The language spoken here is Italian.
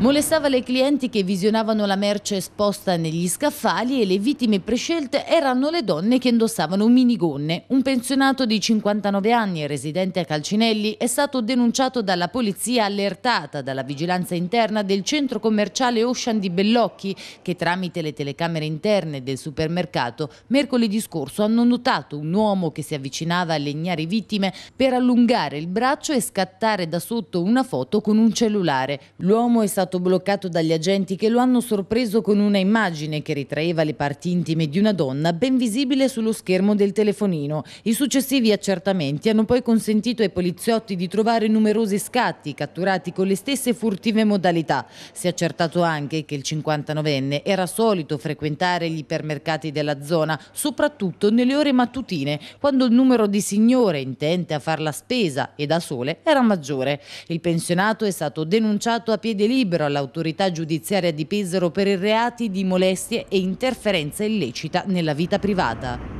Molestava le clienti che visionavano la merce esposta negli scaffali e le vittime prescelte erano le donne che indossavano minigonne. Un pensionato di 59 anni, residente a Calcinelli, è stato denunciato dalla polizia allertata dalla vigilanza interna del centro commerciale Ocean di Bellocchi che tramite le telecamere interne del supermercato mercoledì scorso hanno notato un uomo che si avvicinava alle ignare vittime per allungare il braccio e scattare da sotto una foto con un cellulare. L'uomo è stato stato bloccato dagli agenti che lo hanno sorpreso con una immagine che ritraeva le parti intime di una donna ben visibile sullo schermo del telefonino. I successivi accertamenti hanno poi consentito ai poliziotti di trovare numerosi scatti catturati con le stesse furtive modalità. Si è accertato anche che il 59enne era solito frequentare gli ipermercati della zona, soprattutto nelle ore mattutine, quando il numero di signore intente a far la spesa e da sole era maggiore. Il pensionato è stato denunciato a piede libero libero all'autorità giudiziaria di Pesaro per i reati di molestie e interferenza illecita nella vita privata.